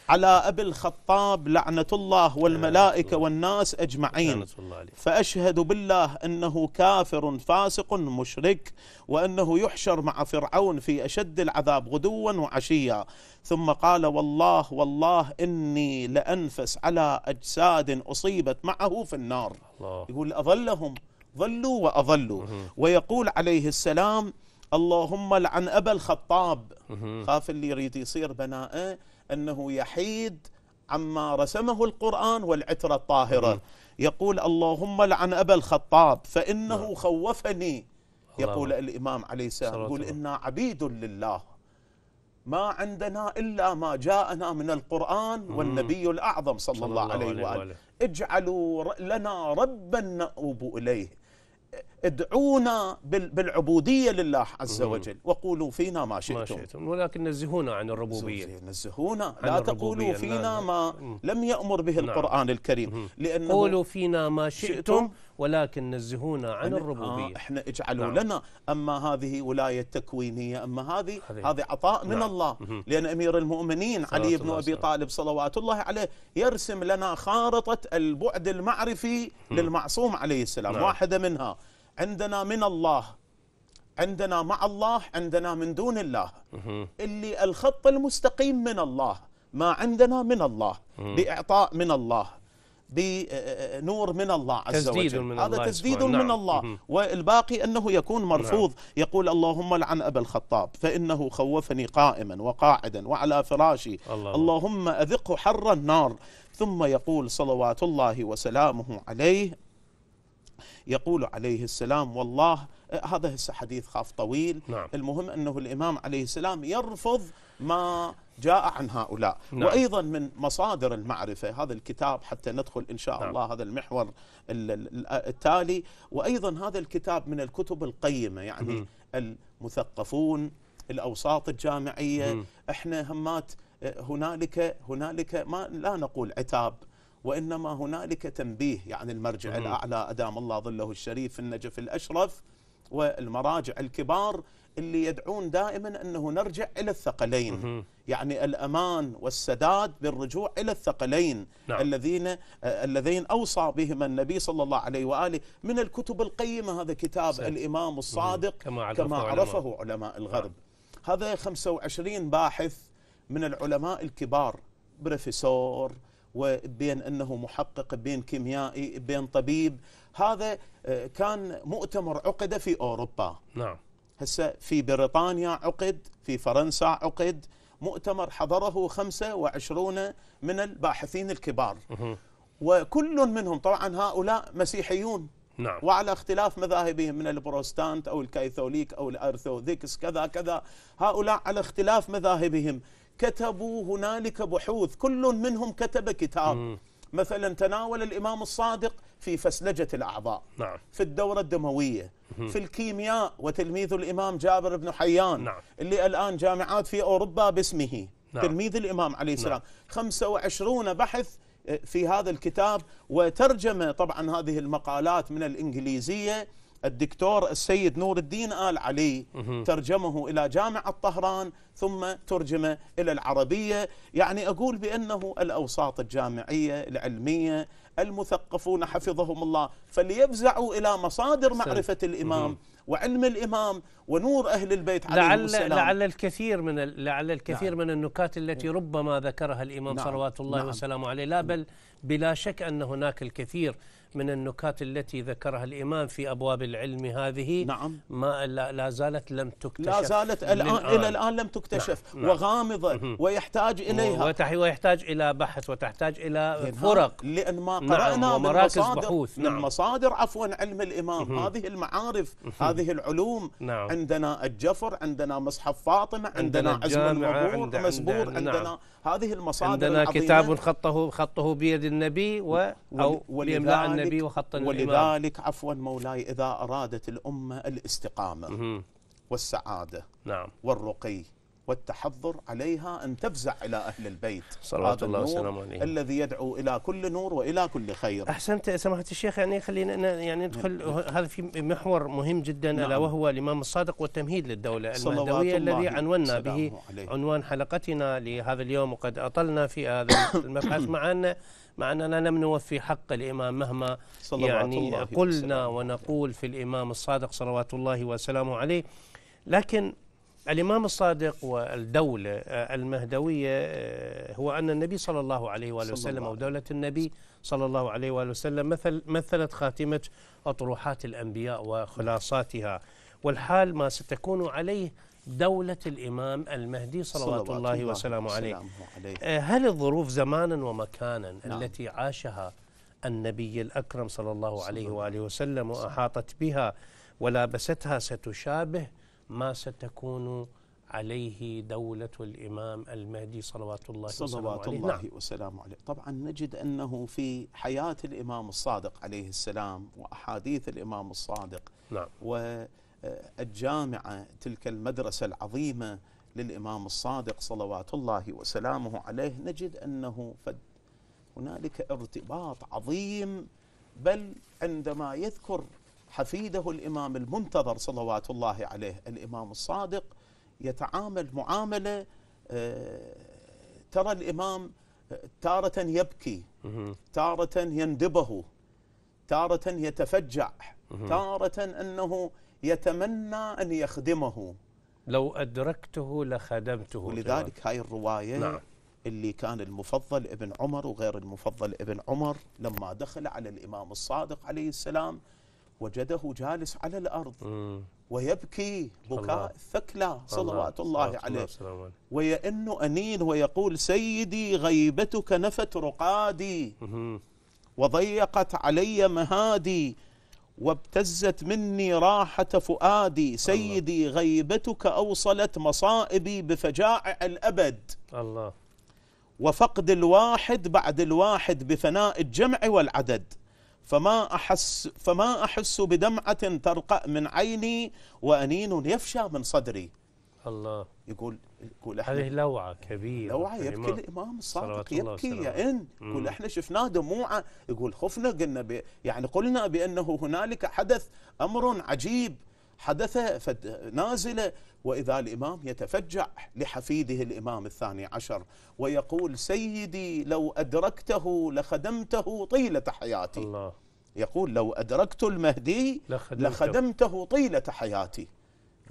على أبي الخطاب لعنة الله والملائكة والناس أجمعين فأشهد بالله أنه كافر فاسق مشرك وأنه يحشر مع فرعون في أشد العذاب غدوا وعشيا ثم قال والله والله إني لأنفس على أجساد أصيبت معه في النار الله. يقول أظلهم ظلوا وأظلوا ويقول عليه السلام اللهم لعن أبا الخطاب خاف اللي يريد يصير بنائه أنه يحيد عما رسمه القرآن والعترة الطاهرة نعم. يقول اللهم لعن أبا الخطاب فإنه نعم. خوفني يقول الإمام عليه السلام يقول إنا عبيد لله ما عندنا إلا ما جاءنا من القرآن والنبي الأعظم صلى الله عليه وآله اجعلوا لنا ربا نؤوب إليه ادعونا بالعبودية لله عز وجل وقولوا فينا ما شئتم, ولكن نزهونا عن الربوبية نزهونا لا تقولوا فينا ما لم يأمر به نعم. القرآن الكريم لأنه قولوا فينا ما شئتم ولكن نزهونا عن آه، الربوبيه آه احنا اجعلوا نعم. لنا اما هذه ولايه تكوينيه اما هذه هذه عطاء من نعم. الله لان امير المؤمنين علي بن ابي طالب صلوات الله عليه يرسم لنا خارطه البعد المعرفي للمعصوم عليه السلام نعم. واحده منها عندنا من الله عندنا مع الله عندنا من دون الله اللي الخط المستقيم من الله ما عندنا من الله بإعطاء من الله بنور من الله عز وجل تسديد من هذا الله تسديد من نعم. الله والباقي أنه يكون مرفوض نعم. يقول اللهم لعن أبا الخطاب فإنه خوفني قائما وقاعدا وعلى فراشي الله اللهم أذقه حر النار ثم يقول صلوات الله وسلامه عليه يقول عليه السلام والله هذا هسه حديث خاف طويل نعم. المهم أنه الإمام عليه السلام يرفض ما جاء عن هؤلاء نعم. وأيضا من مصادر المعرفة هذا الكتاب حتى ندخل إن شاء نعم. الله هذا المحور التالي وأيضا هذا الكتاب من الكتب القيمة يعني مم. المثقفون الأوساط الجامعية مم. إحنا همات هنالك هنالك ما لا نقول عتاب وإنما هنالك تنبيه يعني المرجع مم. الأعلى أدام الله ظله الشريف في النجف الأشرف والمراجع الكبار اللي يدعون دائما أنه نرجع إلى الثقلين يعني الأمان والسداد بالرجوع إلى الثقلين نعم. الذين آه، الذين أوصى بهما النبي صلى الله عليه وآله من الكتب القيمة هذا كتاب سيد. الإمام الصادق كما عرفه, كما عرفه علماء, علماء الغرب نعم. هذا 25 باحث من العلماء الكبار بروفيسور وبين أنه محقق بين كيميائي بين طبيب هذا آه، كان مؤتمر عقد في أوروبا نعم هسه في بريطانيا عقد في فرنسا عقد مؤتمر حضره 25 من الباحثين الكبار وكل منهم طبعا هؤلاء مسيحيون نعم. وعلى اختلاف مذاهبهم من البروستانت أو الكاثوليك أو الأرثوذكس كذا كذا هؤلاء على اختلاف مذاهبهم كتبوا هنالك بحوث كل منهم كتب كتاب مثلا تناول الإمام الصادق في فسلجة الأعضاء نعم. في الدورة الدموية في الكيمياء وتلميذ الإمام جابر بن حيان نعم. اللي الآن جامعات في أوروبا باسمه نعم. تلميذ الإمام عليه نعم. السلام نعم. 25 بحث آه، في هذا الكتاب وترجمة طبعا هذه المقالات من الإنجليزية الدكتور السيد نور الدين آل علي ترجمه إلى جامعة طهران ثم ترجم إلى العربية يعني أقول بأنه الأوساط الجامعية العلمية المثقفون حفظهم الله فليفزعوا إلى مصادر معرفة الإمام وعلم الإمام ونور أهل البيت عليهم لعل السلام لعل الكثير من لعل الكثير نعم من النكات التي ربما ذكرها الإمام نعم صلوات الله نعم وسلامه عليه لا بل بلا شك أن هناك الكثير من النكات التي ذكرها الإمام في أبواب العلم هذه نعم ما لا زالت لم تكتشف لا زالت الآن إلى الآن لم تكتشف نعم, نعم. وغامضة نعم ويحتاج إليها ويحتاج إلى بحث وتحتاج إلى فرق لأن ما قرأنا نعم من مصادر بحوث نعم من مصادر عفوا علم الإمام هذه المعارف هذه العلوم نعم عندنا الجفر عندنا مصحف فاطمة عندنا, عندنا عزم المبور مسبور عندنا, عندنا نعم هذه المصادر عندنا كتاب خطه خطه بيد النبي و أو بإملاء النبي النبي وخط الإمام ولذلك عفوا مولاي إذا أرادت الأمة الاستقامة والسعادة نعم والرقي والتحضر عليها أن تفزع إلى أهل البيت صلى الله وسلامه عليه الذي يدعو إلى كل نور وإلى كل خير أحسنت سماحة الشيخ يعني خلينا يعني ندخل نعم. هذا في محور مهم جدا نعم. ألا وهو الإمام الصادق والتمهيد للدولة المهدوية الذي عنونا به عليه. عنوان حلقتنا لهذا اليوم وقد أطلنا في هذا المبحث [COUGHS] مع أن مع أننا لم نوفي حق الإمام مهما يعني قلنا ونقول في الإمام الصادق صلوات الله وسلامه عليه لكن الإمام الصادق والدولة المهدوية آه، هو أن النبي صلى الله عليه وآله وسلم أو دولة النبي صلى الله عليه وآله وسلم مثل مثلت خاتمة أطروحات الأنبياء وخلاصاتها والحال ما ستكون عليه دولة الإمام المهدي صلوات, صلوات الله, الله وسلامه عليه, عليه. آه، هل الظروف زمانا ومكانا نعم. التي عاشها النبي الأكرم صلى الله عليه وآله وسلم وأحاطت بها ولابستها ستشابه ما ستكون عليه دولة الإمام المهدي صلوات الله صلوات نعم. الله عليه. نعم. وسلامه عليه طبعا نجد أنه في حياة الإمام الصادق عليه السلام وأحاديث الإمام الصادق نعم. و الجامعة تلك المدرسة العظيمة للإمام الصادق صلوات الله وسلامه عليه نجد أنه هنالك ارتباط عظيم بل عندما يذكر حفيده الإمام المنتظر صلوات الله عليه الإمام الصادق يتعامل معاملة آه، ترى الإمام آه، تارة يبكي تارة يندبه تارة يتفجع تارة أنه يتمنى أن يخدمه لو أدركته لخدمته ولذلك هاي الرواية نعم. اللي كان المفضل ابن عمر وغير المفضل ابن عمر لما دخل على الإمام الصادق عليه السلام وجده جالس على الأرض م. ويبكي بكاء الثكلى صلوات الله, الله عليه ويئن أنين ويقول سيدي غيبتك نفت رقادي وضيقت علي مهادي وابتزت مني راحة فؤادي سيدي الله. غيبتك أوصلت مصائبي بفجائع الأبد الله وفقد الواحد بعد الواحد بفناء الجمع والعدد فما أحس, فما أحس بدمعة ترقأ من عيني وأنين يفشى من صدري الله يقول يقول احنا هذه لوعه كبيره لوعه يبكي الامام الصادق يبكي يا ان يقول احنا شفناه دموعه يقول خفنا قلنا يعني قلنا بانه هنالك حدث امر عجيب حدث نازله واذا الامام يتفجع لحفيده الامام الثاني عشر ويقول سيدي لو ادركته لخدمته طيله حياتي الله يقول لو ادركت المهدي لخدمته, لخدمته طيله حياتي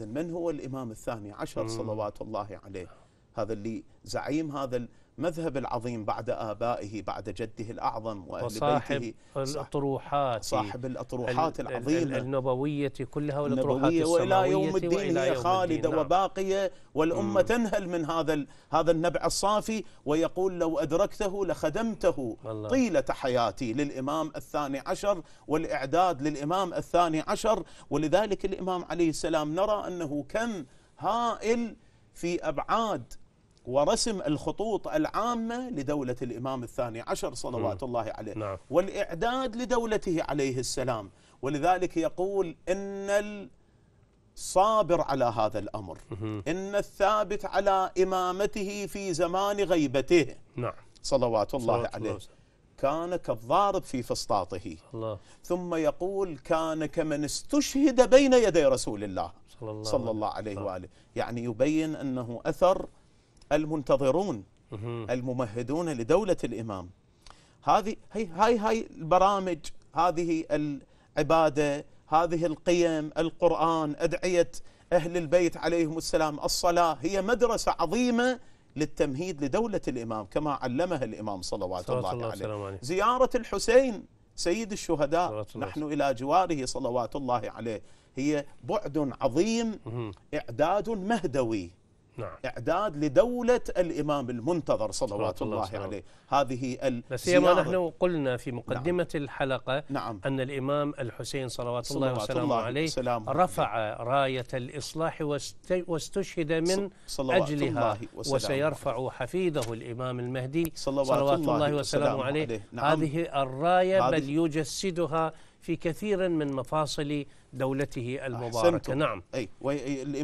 من هو الإمام الثاني عشر صلوات الله عليه هذا اللي زعيم هذا مذهب العظيم بعد آبائه بعد جده الأعظم وأهل وصاحب بيته صاحب الأطروحات صاحب الأطروحات العظيمة النبوية كلها والأطروحات السماوية وإلى يوم الدين هي خالدة الدين. نعم. وباقية والأمة مم تنهل من هذا هذا النبع الصافي ويقول لو أدركته لخدمته طيلة حياتي للإمام الثاني عشر والإعداد للإمام الثاني عشر ولذلك الإمام عليه السلام نرى أنه كم هائل في أبعاد ورسم الخطوط العامة لدولة الإمام الثاني عشر صلوات الله عليه نعم. والإعداد لدولته عليه السلام ولذلك يقول إن الصابر على هذا الأمر إن الثابت على إمامته في زمان غيبته نعم. صلوات الله صلوات عليه الله. كان كالضارب في فسطاطه الله. ثم يقول كان كمن استشهد بين يدي رسول الله صلى الله, صلى الله عليه وآله يعني يبين أنه أثر المنتظرون الممهدون لدولة الإمام هذه هي هاي هاي البرامج هذه العبادة هذه القيم القرآن أدعية أهل البيت عليهم السلام الصلاة هي مدرسة عظيمة للتمهيد لدولة الإمام كما علمها الإمام صلوات الله, الله عليه وسلم زيارة الحسين سيد الشهداء نحن إلى جواره صلوات الله عليه هي بعد عظيم إعداد مهدوي نعم. إعداد لدولة الإمام المنتظر صلوات الله, الله عليه هذه السيما نحن قلنا في مقدمة نعم. الحلقة نعم. أن الإمام الحسين صلوات, صلوات الله وسلامه عليه سلام رفع راية الإصلاح واستشهد من صلوات أجلها الله وسيرفع حفيده الإمام المهدي صلوات, صلوات الله, الله وسلامه عليه, عليه. نعم. هذه الراية بل يجسدها في كثير من مفاصل دولته المباركة أحسنتم. نعم أي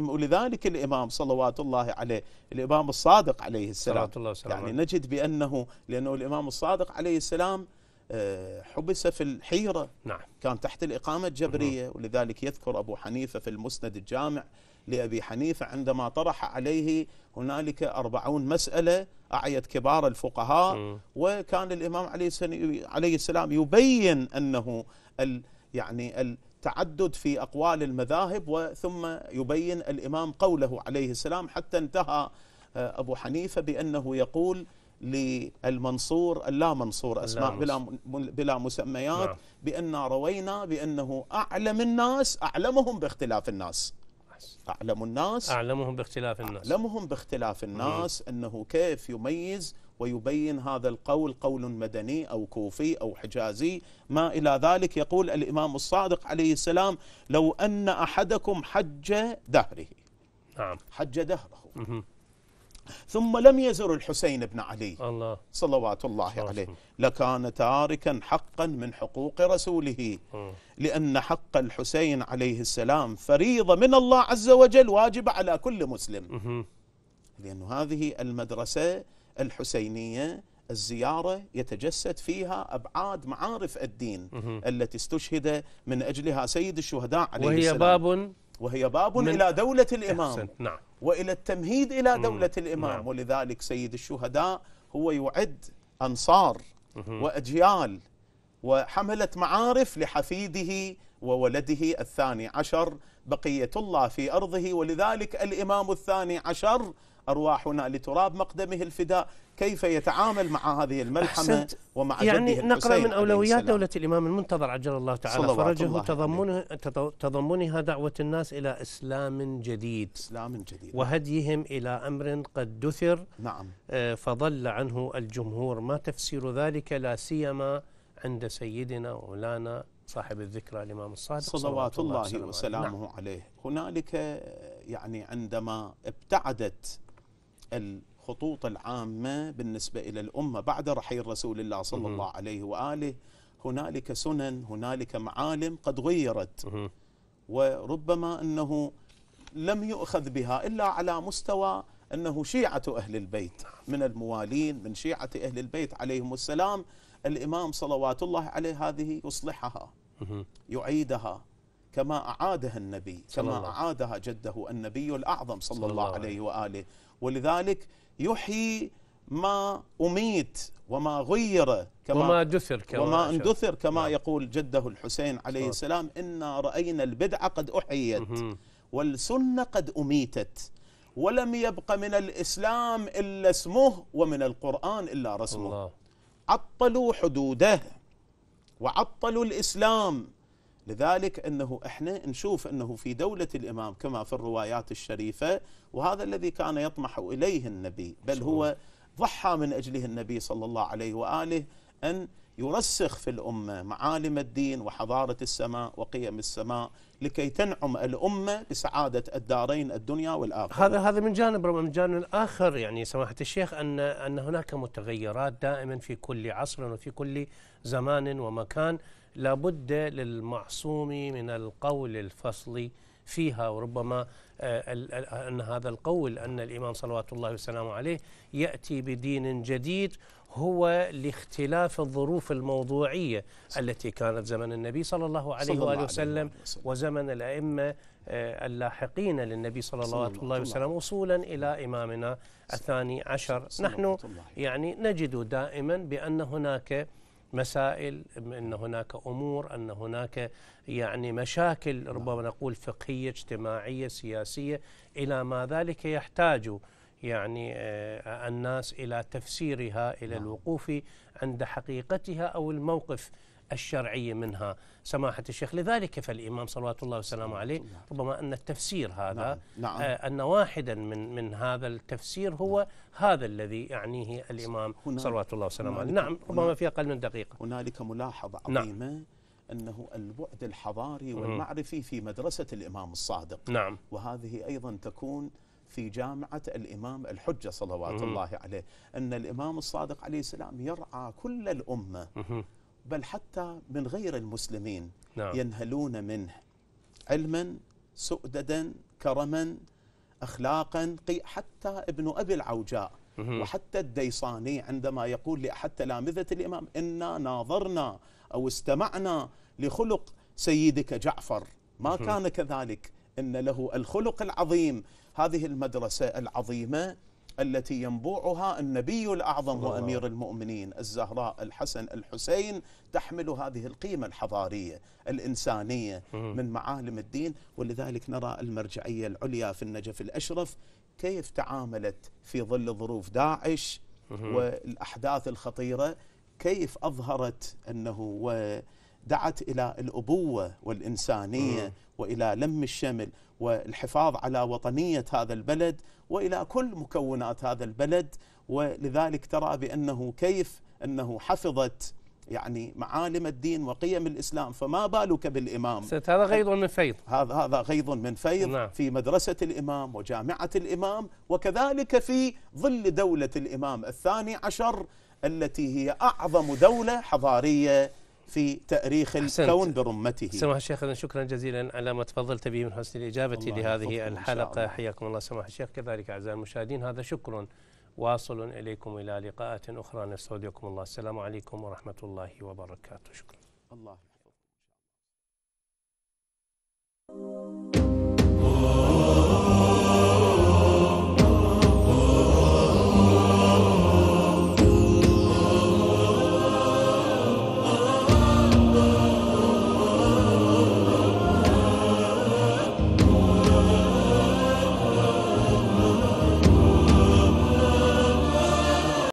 ولذلك الإمام صلوات الله عليه الإمام الصادق عليه السلام الله يعني نجد بأنه لأنه الإمام الصادق عليه السلام آه، حبس في الحيرة نعم. كان تحت الإقامة الجبرية ولذلك يذكر أبو حنيفة في المسند الجامع لأبي حنيفة عندما طرح عليه هنالك أربعون مسألة أعيت كبار الفقهاء م. وكان الإمام عليه السلام يبين أنه ال يعني التعدد في أقوال المذاهب وثم يبين الإمام قوله عليه السلام حتى انتهى آه، أبو حنيفة بأنه يقول للمنصور اللا منصور أسماء بلا, بلا مسميات نعم. بأن روينا بأنه أعلم الناس أعلمهم باختلاف الناس أعلم الناس أعلمهم باختلاف الناس أعلمهم باختلاف الناس أنه كيف يميز ويبين هذا القول قول مدني أو كوفي أو حجازي ما إلى ذلك يقول الإمام الصادق عليه السلام لو أن أحدكم حج دهره نعم حج دهره ثم لم يزر الحسين بن علي الله صلوات الله عليه لكان تاركا حقا من حقوق رسوله لأن حق الحسين عليه السلام فريضة من الله عز وجل واجبة على كل مسلم لأن هذه المدرسة الحسينية الزيارة يتجسد فيها أبعاد معارف الدين التي استشهد من أجلها سيد الشهداء عليه السلام وهي باب وهي باب إلى دولة الإمام نعم وإلى التمهيد إلى دولة الإمام نعم. ولذلك سيد الشهداء هو يعد أنصار وأجيال وحملت معارف لحفيده وولده الثاني عشر بقية الله في أرضه ولذلك الإمام الثاني عشر أرواحنا لتراب مقدمه الفداء كيف يتعامل مع هذه الملحمة أحسنت. ومع يعني نقرأ من أولويات دولة الإمام المنتظر عجل الله تعالى فرجه تضمنها, تضمنها دعوة الناس إلى إسلام جديد إسلام جديد وهديهم إلى أمر قد دثر نعم آه، فضل عنه الجمهور ما تفسير ذلك لا سيما عند سيدنا ومولانا صاحب الذكرى الإمام الصادق صلوات الله, الله وسلامه نعم. عليه هنالك يعني عندما ابتعدت الخطوط العامة بالنسبة إلى الأمة بعد رحيل رسول الله صلى الله عليه وآله هنالك سنن هنالك معالم قد غيرت وربما أنه لم يؤخذ بها إلا على مستوى أنه شيعة أهل البيت من الموالين من شيعة أهل البيت عليهم السلام الإمام صلوات الله عليه هذه يصلحها يعيدها كما أعادها النبي كما أعادها جده النبي الأعظم صلى الله عليه وآله ولذلك يحيي ما أميت وما غير كما وما دثر كما وما اندثر كما نعم. يقول جده الحسين عليه صح. السلام إنا رأينا البدعة قد أحيت مه. والسنة قد أميتت ولم يبق من الإسلام إلا اسمه ومن القرآن إلا رسمه الله. عطلوا حدوده وعطلوا الإسلام لذلك انه احنا نشوف انه في دوله الامام كما في الروايات الشريفه وهذا الذي كان يطمح اليه النبي بل هو ضحى من اجله النبي صلى الله عليه واله ان يرسخ في الامه معالم الدين وحضاره السماء وقيم السماء لكي تنعم الامه بسعاده الدارين الدنيا والاخره. هذا هذا من جانب ربما من جانب اخر يعني سماحه الشيخ ان ان هناك متغيرات دائما في كل عصر وفي كل زمان ومكان لابد للمعصوم من القول الفصلي فيها وربما آه، أن هذا القول أن الإمام صلوات الله وسلامه عليه يأتي بدين جديد هو لاختلاف الظروف الموضوعية التي كانت زمن النبي صلى الله عليه صلى وآله وسلم وزمن الأئمة آه، اللاحقين للنبي صلى الله عليه وسلم وصولا إلى إمامنا الثاني عشر نحن يعني نجد دائما بأن هناك مسائل ان هناك امور ان هناك يعني مشاكل نعم. ربما نقول فقهيه اجتماعيه سياسيه الى ما ذلك يحتاج يعني آه، الناس الى تفسيرها الى نعم. الوقوف عند حقيقتها او الموقف الشرعية منها سماحة الشيخ لذلك فالإمام صلوات الله وسلامه عليه نعم. ربما أن التفسير هذا نعم. نعم. آه، أن واحدا من من هذا التفسير هو نعم. هذا الذي يعنيه الإمام صلوات الله وسلامه عليه نعم ربما في أقل من دقيقة هنالك ملاحظة نعم. عظيمة نعم. أنه البعد الحضاري والمعرفي في مدرسة الإمام الصادق نعم وهذه أيضا تكون في جامعة الإمام الحجة صلوات مم. الله عليه أن الإمام الصادق عليه السلام يرعى كل الأمة مم. بل حتى من غير المسلمين نعم. ينهلون منه علما سؤددا كرما أخلاقا حتى ابن أبي العوجاء وحتى الديصاني عندما يقول لأحد تلامذة الإمام إنا ناظرنا أو استمعنا لخلق سيدك جعفر ما كان كذلك إن له الخلق العظيم هذه المدرسة العظيمة التي ينبوعها النبي الأعظم وأمير المؤمنين الزهراء الحسن الحسين تحمل هذه القيمة الحضارية الإنسانية من معالم الدين ولذلك نرى المرجعية العليا في النجف الأشرف كيف تعاملت في ظل ظروف داعش والأحداث الخطيرة كيف أظهرت أنه و دعت إلى الأبوة والإنسانية م. وإلى لم الشمل والحفاظ على وطنية هذا البلد وإلى كل مكونات هذا البلد ولذلك ترى بأنه كيف أنه حفظت يعني معالم الدين وقيم الاسلام فما بالك بالامام هذا غيض من فيض هذا هذا غيض من فيض نعم. في مدرسه الامام وجامعه الامام وكذلك في ظل دوله الامام الثاني عشر التي هي اعظم دوله حضاريه في تأريخ أحسنت. الكون برمته سماحة الشيخ شكرا جزيلا على ما تفضلت به من حسن الإجابة لهذه الحلقة الله. حياكم الله سماحة الشيخ كذلك أعزائي المشاهدين هذا شكر واصل إليكم إلى لقاءات أخرى نستودعكم الله السلام عليكم ورحمة الله وبركاته شكرا الله يحفظكم oh.